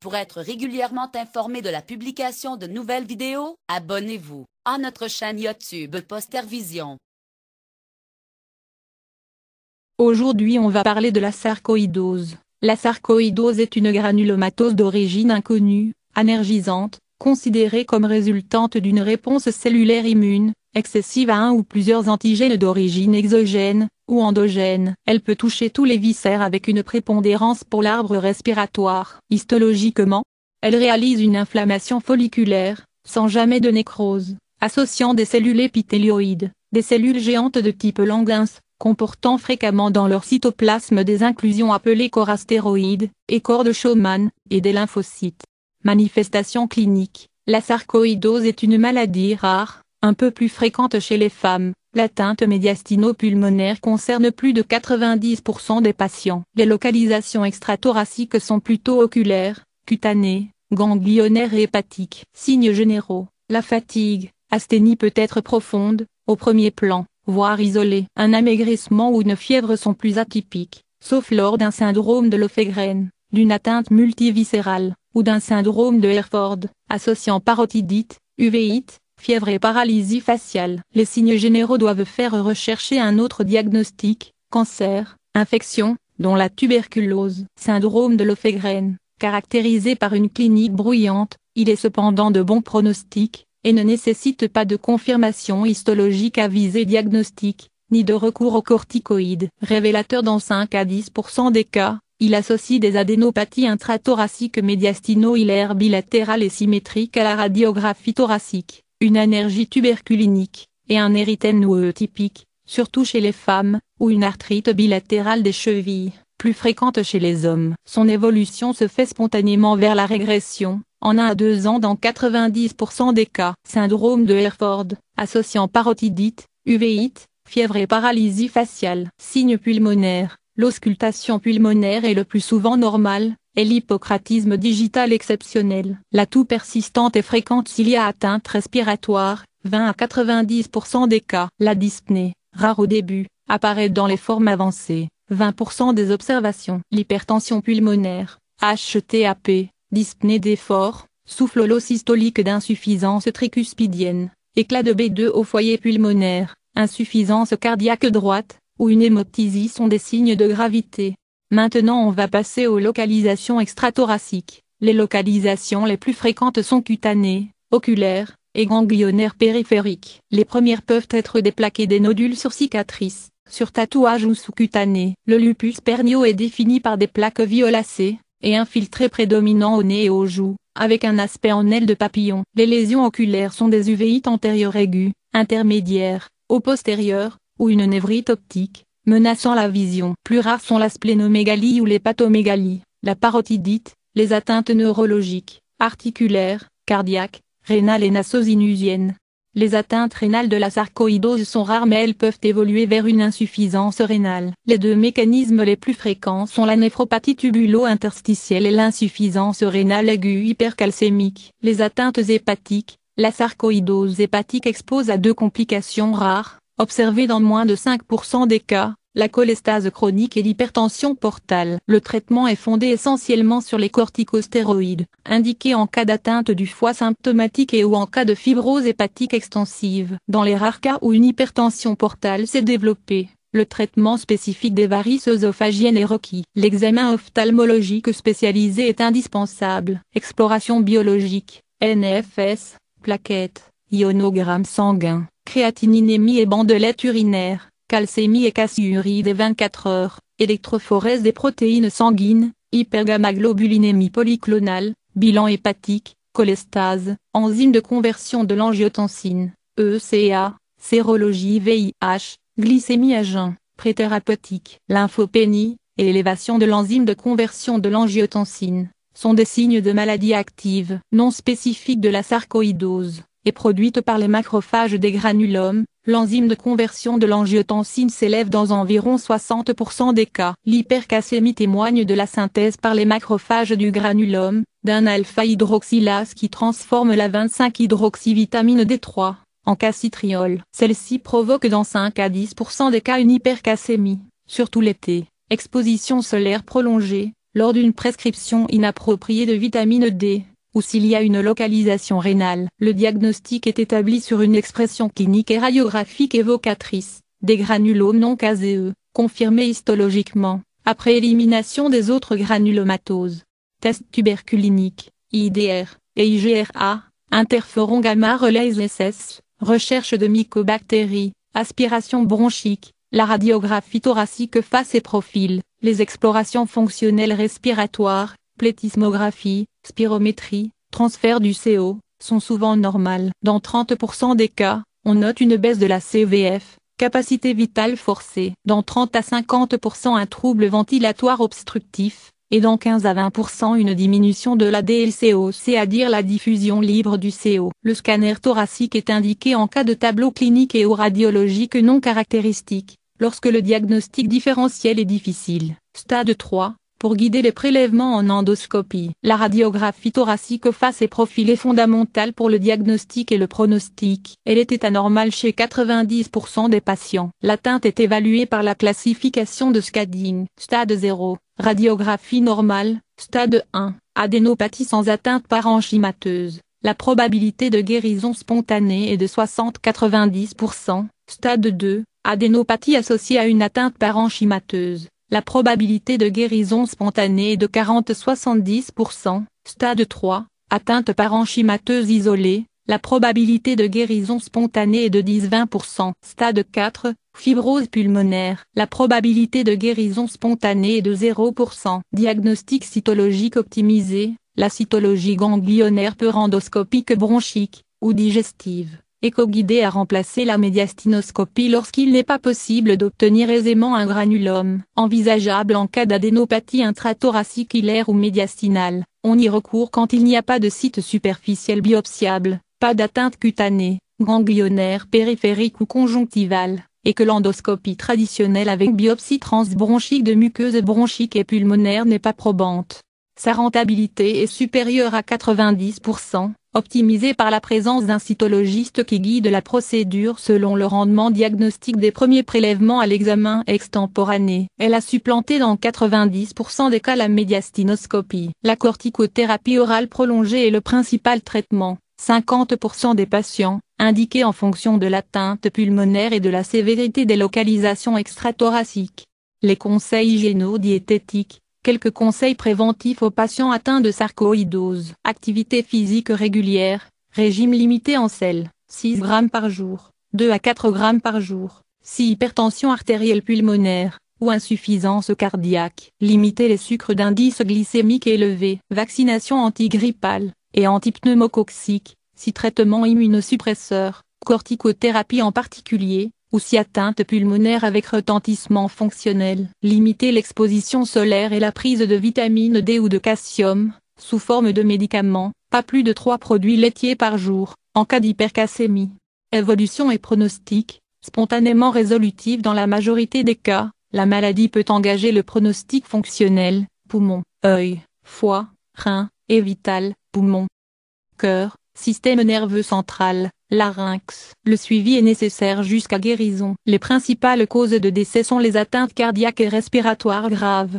Pour être régulièrement informé de la publication de nouvelles vidéos, abonnez-vous à notre chaîne YouTube Postervision. Aujourd'hui on va parler de la sarcoïdose. La sarcoïdose est une granulomatose d'origine inconnue, anergisante, considérée comme résultante d'une réponse cellulaire immune, excessive à un ou plusieurs antigènes d'origine exogène, ou endogène. Elle peut toucher tous les viscères avec une prépondérance pour l'arbre respiratoire. Histologiquement, elle réalise une inflammation folliculaire, sans jamais de nécrose, associant des cellules épithélioïdes, des cellules géantes de type Languin's, comportant fréquemment dans leur cytoplasme des inclusions appelées corastéroïdes, et corps de Schumann, et des lymphocytes. Manifestation clinique. La sarcoïdose est une maladie rare, un peu plus fréquente chez les femmes, l'atteinte médiastino-pulmonaire concerne plus de 90% des patients. Les localisations extrathoraciques sont plutôt oculaires, cutanées, ganglionnaires et hépatiques. Signes généraux, la fatigue, asthénie peut être profonde, au premier plan, voire isolée. Un amaigrissement ou une fièvre sont plus atypiques, sauf lors d'un syndrome de l'ophégrène, d'une atteinte multiviscérale, ou d'un syndrome de Herford, associant parotidite, uvéite, fièvre et paralysie faciale. Les signes généraux doivent faire rechercher un autre diagnostic, cancer, infection, dont la tuberculose. Syndrome de l'ophégrène, caractérisé par une clinique bruyante, il est cependant de bon pronostic, et ne nécessite pas de confirmation histologique à visée diagnostique, ni de recours aux corticoïdes. Révélateur dans 5 à 10% des cas, il associe des adénopathies intrathoraciques médiastino-hilaires bilatérales et symétriques à la radiographie thoracique une énergie tuberculinique, et un érythème noueux typique, surtout chez les femmes, ou une arthrite bilatérale des chevilles, plus fréquente chez les hommes. Son évolution se fait spontanément vers la régression, en 1 à 2 ans dans 90% des cas. Syndrome de Herford, associant parotidite, uvéite, fièvre et paralysie faciale. Signes pulmonaires, l'auscultation pulmonaire est le plus souvent normale, et l'hypocratisme digital exceptionnel. La toux persistante et fréquente s'il y a atteinte respiratoire, 20 à 90% des cas. La dyspnée, rare au début, apparaît dans les formes avancées, 20% des observations. L'hypertension pulmonaire, HTAP, dyspnée d'effort, souffle systolique d'insuffisance tricuspidienne, éclat de B2 au foyer pulmonaire, insuffisance cardiaque droite, ou une hémoptysie sont des signes de gravité. Maintenant on va passer aux localisations extrathoraciques. Les localisations les plus fréquentes sont cutanées, oculaires, et ganglionnaires périphériques. Les premières peuvent être des plaques et des nodules sur cicatrices, sur tatouages ou sous cutanées Le lupus pernio est défini par des plaques violacées, et un filtré prédominant au nez et aux joues, avec un aspect en aile de papillon. Les lésions oculaires sont des uvéites antérieures aiguës, intermédiaires, au postérieures, ou une névrite optique, menaçant la vision. Plus rares sont la splénomégalie ou l'hépatomégalie, la parotidite, les atteintes neurologiques, articulaires, cardiaques, rénales et nasosinusiennes. Les atteintes rénales de la sarcoïdose sont rares mais elles peuvent évoluer vers une insuffisance rénale. Les deux mécanismes les plus fréquents sont la néphropathie tubulo-interstitielle et l'insuffisance rénale aiguë hypercalcémique. Les atteintes hépatiques, la sarcoïdose hépatique expose à deux complications rares, Observé dans moins de 5% des cas, la cholestase chronique et l'hypertension portale. Le traitement est fondé essentiellement sur les corticostéroïdes, indiqués en cas d'atteinte du foie symptomatique et ou en cas de fibrose hépatique extensive. Dans les rares cas où une hypertension portale s'est développée, le traitement spécifique des varices œsophagiennes est requis. L'examen ophtalmologique spécialisé est indispensable. Exploration biologique, NFS, plaquettes, ionogramme sanguin créatininémie et bandelette urinaire, calcémie et cassiurie des 24 heures, électrophorèse des protéines sanguines, hypergammaglobulinémie polyclonale, bilan hépatique, cholestase, enzyme de conversion de l'angiotensine, ECA, sérologie VIH, glycémie à jeun, préthérapeutique, lymphopénie, et élévation de l'enzyme de conversion de l'angiotensine, sont des signes de maladie active non spécifiques de la sarcoïdose produite par les macrophages des granulomes, l'enzyme de conversion de l'angiotensine s'élève dans environ 60% des cas. L'hypercassémie témoigne de la synthèse par les macrophages du granulome, d'un alpha-hydroxylase qui transforme la 25-hydroxyvitamine D3 en calcitriol. Celle-ci provoque dans 5 à 10% des cas une hypercassémie, surtout l'été, exposition solaire prolongée, lors d'une prescription inappropriée de vitamine D, ou s'il y a une localisation rénale. Le diagnostic est établi sur une expression clinique et radiographique évocatrice, des granulomes non caséeux, confirmés histologiquement, après élimination des autres granulomatoses. Test tuberculinique, IDR, et IGRA, Interferon gamma relais SS, recherche de mycobactéries, aspiration bronchique, la radiographie thoracique face et profil, les explorations fonctionnelles respiratoires, plétismographie, spirométrie, transfert du CO, sont souvent normales. Dans 30% des cas, on note une baisse de la CVF, capacité vitale forcée. Dans 30 à 50% un trouble ventilatoire obstructif, et dans 15 à 20% une diminution de la DLCO, c'est-à-dire la diffusion libre du CO. Le scanner thoracique est indiqué en cas de tableau clinique et ou radiologique non caractéristique, lorsque le diagnostic différentiel est difficile. Stade 3, pour guider les prélèvements en endoscopie. La radiographie thoracique face et profil est fondamentale pour le diagnostic et le pronostic. Elle était anormale chez 90% des patients. L'atteinte est évaluée par la classification de scadine. Stade 0, radiographie normale, stade 1, adénopathie sans atteinte parenchymateuse. La probabilité de guérison spontanée est de 60-90%, stade 2, adénopathie associée à une atteinte parenchymateuse. La probabilité de guérison spontanée est de 40-70%, stade 3, atteinte parenchymateuse isolée, la probabilité de guérison spontanée est de 10-20%, stade 4, fibrose pulmonaire, la probabilité de guérison spontanée est de 0%, diagnostic cytologique optimisé, la cytologie ganglionnaire peu endoscopique bronchique, ou digestive éco-guidé à remplacer la médiastinoscopie lorsqu'il n'est pas possible d'obtenir aisément un granulome envisageable en cas d'adénopathie intrathoracique ou médiastinale. On y recourt quand il n'y a pas de site superficiel biopsiable, pas d'atteinte cutanée, ganglionnaire périphérique ou conjonctivale et que l'endoscopie traditionnelle avec biopsie transbronchique de muqueuse bronchique et pulmonaire n'est pas probante. Sa rentabilité est supérieure à 90%, optimisée par la présence d'un cytologiste qui guide la procédure selon le rendement diagnostique des premiers prélèvements à l'examen extemporané. Elle a supplanté dans 90% des cas la médiastinoscopie. La corticothérapie orale prolongée est le principal traitement. 50% des patients, indiqués en fonction de l'atteinte pulmonaire et de la sévérité des localisations extrathoraciques. Les conseils hygiéno-diététiques, quelques conseils préventifs aux patients atteints de sarcoïdose. Activité physique régulière, régime limité en sel, 6 g par jour, 2 à 4 g par jour. Si hypertension artérielle pulmonaire ou insuffisance cardiaque, limiter les sucres d'indice glycémique élevé. Vaccination antigrippale et antipneumocoxique. si traitement immunosuppresseur, corticothérapie en particulier, ou si atteinte pulmonaire avec retentissement fonctionnel. Limiter l'exposition solaire et la prise de vitamine D ou de calcium, sous forme de médicaments, pas plus de 3 produits laitiers par jour, en cas d'hypercassémie. Évolution et pronostic, spontanément résolutive dans la majorité des cas, la maladie peut engager le pronostic fonctionnel, poumon, œil, foie, rein, et vital, poumon, cœur, système nerveux central, larynx. Le suivi est nécessaire jusqu'à guérison. Les principales causes de décès sont les atteintes cardiaques et respiratoires graves,